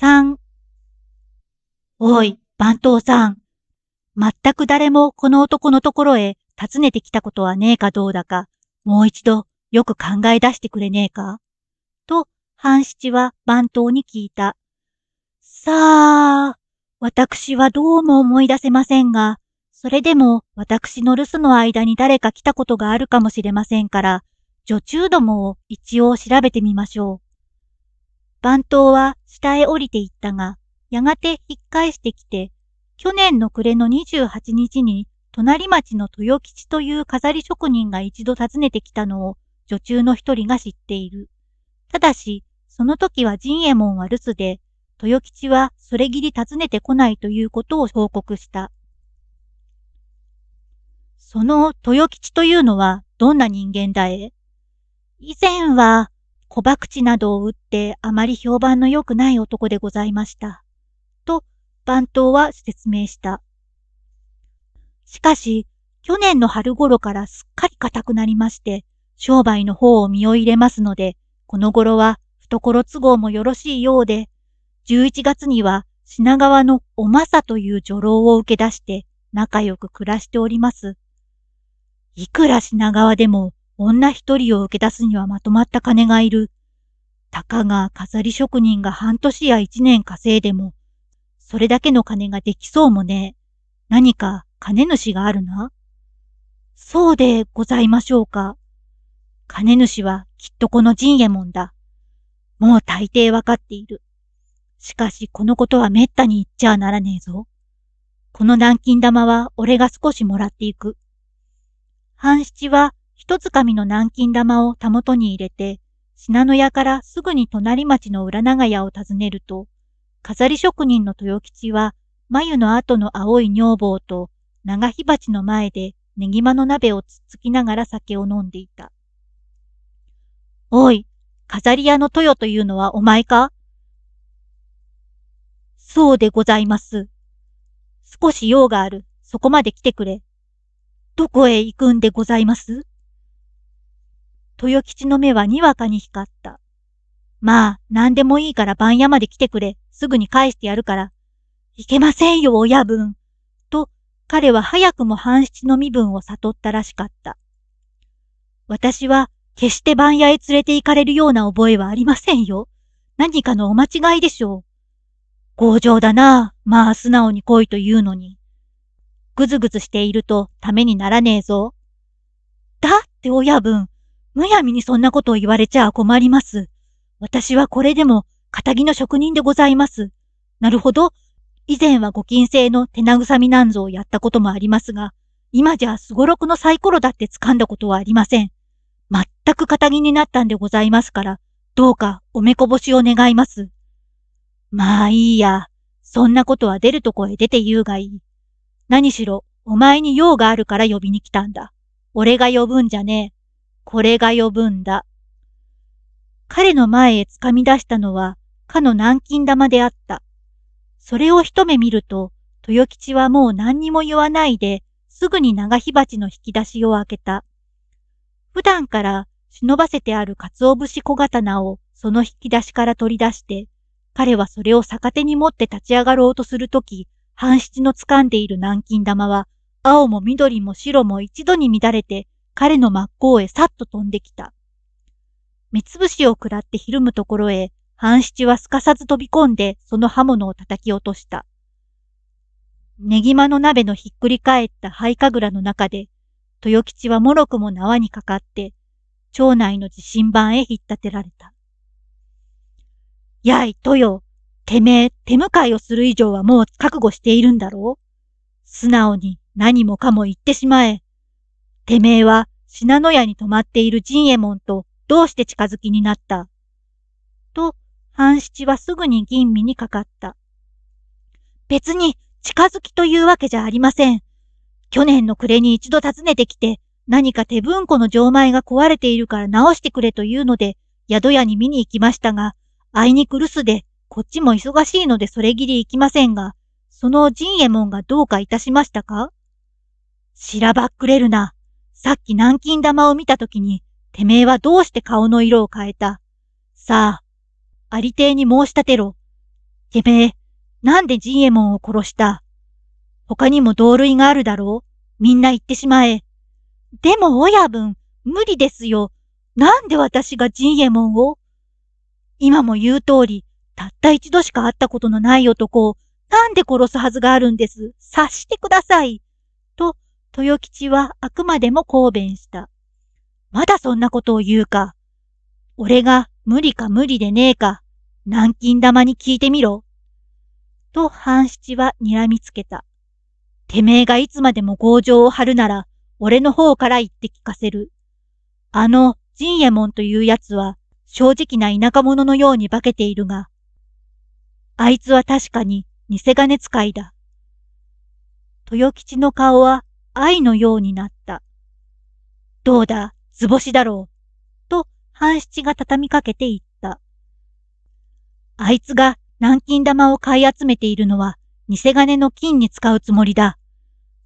3。おい、番頭さん。全く誰もこの男のところへ訪ねてきたことはねえかどうだか、もう一度よく考え出してくれねえかと、半七は番頭に聞いた。さあ、私はどうも思い出せませんが、それでも私の留守の間に誰か来たことがあるかもしれませんから、女中どもを一応調べてみましょう。番頭は下へ降りていったが、やがて引っ返してきて、去年の暮れの28日に、隣町の豊吉という飾り職人が一度訪ねてきたのを女中の一人が知っている。ただし、その時は陣右衛門は留守で、豊吉はそれぎり訪ねてこないということを報告した。その豊吉というのはどんな人間だえ以前は小博打などを打ってあまり評判の良くない男でございました。と、番頭は説明した。しかし、去年の春頃からすっかり固くなりまして、商売の方を身を入れますので、この頃は懐都合もよろしいようで、11月には品川のおまさという女郎を受け出して仲良く暮らしております。いくら品川でも女一人を受け出すにはまとまった金がいる。たかが飾り職人が半年や一年稼いでも、それだけの金ができそうもねえ。何か金主があるな。そうでございましょうか。金主はきっとこの陣右衛門だ。もう大抵わかっている。しかしこのことは滅多に言っちゃならねえぞ。この南京玉は俺が少しもらっていく。半七は一つ紙の南京玉をたもとに入れて、信濃屋からすぐに隣町の裏長屋を訪ねると、飾り職人の豊吉は、眉の後の青い女房と長火鉢の前でねぎまの鍋をつっつきながら酒を飲んでいた。おい、飾り屋の豊というのはお前かそうでございます。少し用がある。そこまで来てくれ。どこへ行くんでございます豊吉の目はにわかに光った。まあ、何でもいいから番屋まで来てくれ。すぐに返してやるから。いけませんよ、親分。と、彼は早くも半七の身分を悟ったらしかった。私は、決して番屋へ連れて行かれるような覚えはありませんよ。何かのお間違いでしょう。強情だなまあ、素直に来いというのに。ぐずぐずしていると、ためにならねえぞ。だって親分、むやみにそんなことを言われちゃ困ります。私はこれでも、仇の職人でございます。なるほど。以前はご金星の手慰みなんぞをやったこともありますが、今じゃすごろくのサイコロだって掴んだことはありません。全く仇になったんでございますから、どうかおめこぼしを願います。まあいいや。そんなことは出るとこへ出て言うがいい。何しろ、お前に用があるから呼びに来たんだ。俺が呼ぶんじゃねえ。これが呼ぶんだ。彼の前へ掴み出したのは、かの南京玉であった。それを一目見ると、豊吉はもう何にも言わないで、すぐに長火鉢の引き出しを開けた。普段から忍ばせてある鰹節小刀をその引き出しから取り出して、彼はそれを逆手に持って立ち上がろうとするとき、半七の掴んでいる南京玉は、青も緑も白も一度に乱れて、彼の真っ向へさっと飛んできた。目つ節を食らってひるむところへ、半七はすかさず飛び込んでその刃物を叩き落とした。ねぎまの鍋のひっくり返った灰かぐらの中で、豊吉はもろくも縄にかかって、町内の地震盤へ引っ立てられた。やい、豊、てめえ、手向かいをする以上はもう覚悟しているんだろう素直に何もかも言ってしまえ。てめえは信濃屋に泊まっている仁右衛門とどうして近づきになった。と、半七はすぐに吟味にかかった。別に近づきというわけじゃありません。去年の暮れに一度訪ねてきて、何か手文庫の錠前が壊れているから直してくれというので、宿屋に見に行きましたが、あいにく留守で、こっちも忙しいのでそれぎり行きませんが、その仁右衛門がどうかいたしましたかしらばっくれるな。さっき南京玉を見たときに、てめえはどうして顔の色を変えたさあ、ありていに申し立てろ。てめえ、なんでジンエモンを殺した他にも同類があるだろうみんな言ってしまえ。でも親分、無理ですよ。なんで私がジンエモンを今も言う通り、たった一度しか会ったことのない男を、なんで殺すはずがあるんです。察してください。と、豊吉はあくまでも抗弁した。まだそんなことを言うか。俺が無理か無理でねえか、南京玉に聞いてみろ。と半七は睨みつけた。てめえがいつまでも強情を張るなら、俺の方から言って聞かせる。あの、陣右衛門という奴は、正直な田舎者のように化けているが、あいつは確かに偽金使いだ。豊吉の顔は愛のようになった。どうだ、図星だろう。と、半七が畳みかけていった。あいつが南京玉を買い集めているのは、偽金の金に使うつもりだ。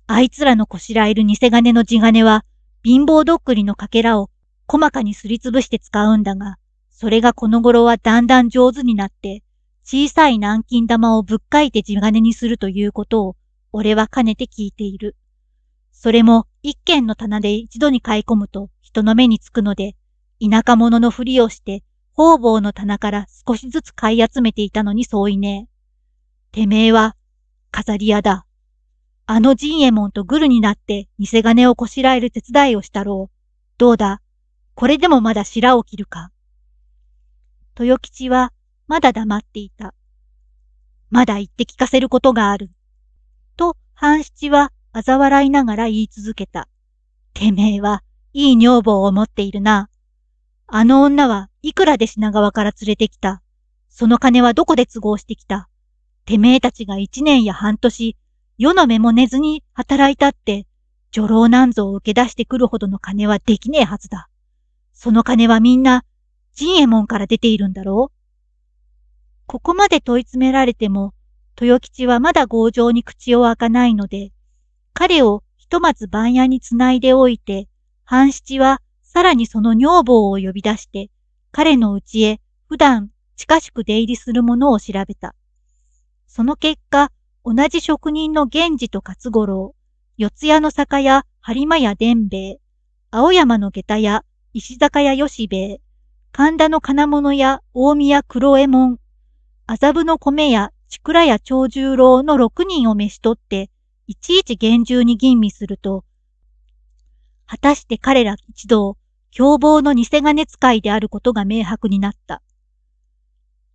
あいつらのこしらえる偽金の地金は、貧乏どっくりのかけらを細かにすりつぶして使うんだが、それがこの頃はだんだん上手になって、小さい南京玉をぶっかいて地金にするということを、俺はかねて聞いている。それも一軒の棚で一度に買い込むと人の目につくので、田舎者のふりをして方々の棚から少しずつ買い集めていたのにそういねえ。てめえは、飾り屋だ。あの陣右衛門とグルになって偽金をこしらえる手伝いをしたろう。どうだこれでもまだ白を切るか。豊吉はまだ黙っていた。まだ言って聞かせることがある。と、半七は嘲笑いながら言い続けた。てめえは、いい女房を持っているな。あの女はいくらで品川から連れてきた。その金はどこで都合してきた。てめえたちが一年や半年、世の目も寝ずに働いたって、女郎なんぞを受け出してくるほどの金はできねえはずだ。その金はみんな、陣右衛門から出ているんだろうここまで問い詰められても、豊吉はまだ強情に口を開かないので、彼をひとまず番屋につないでおいて、半七はさらにその女房を呼び出して、彼の家へ普段近しく出入りするものを調べた。その結果、同じ職人の源氏と勝五郎、四谷の酒屋、張間屋伝兵衛、青山の下駄屋、石坂屋吉兵衛、神田の金物屋、大宮黒右衛門、麻布の米屋、千倉屋長十郎の六人を召し取って、いちいち厳重に吟味すると、果たして彼ら一同、凶暴の偽金使いであることが明白になった。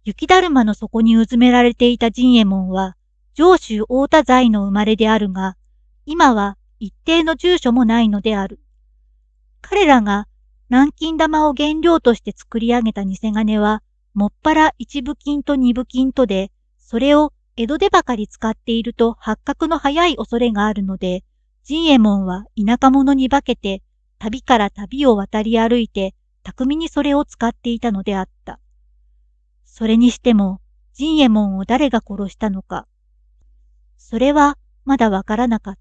雪だるまの底にうずめられていた陣右衛門は、上州大田財の生まれであるが、今は一定の住所もないのである。彼らが南京玉を原料として作り上げた偽金は、もっぱら一部金と二部金とで、それを江戸でばかり使っていると発覚の早い恐れがあるので、仁右衛門は田舎者に化けて、旅から旅を渡り歩いて、巧みにそれを使っていたのであった。それにしても、仁右衛門を誰が殺したのか。それはまだわからなかった。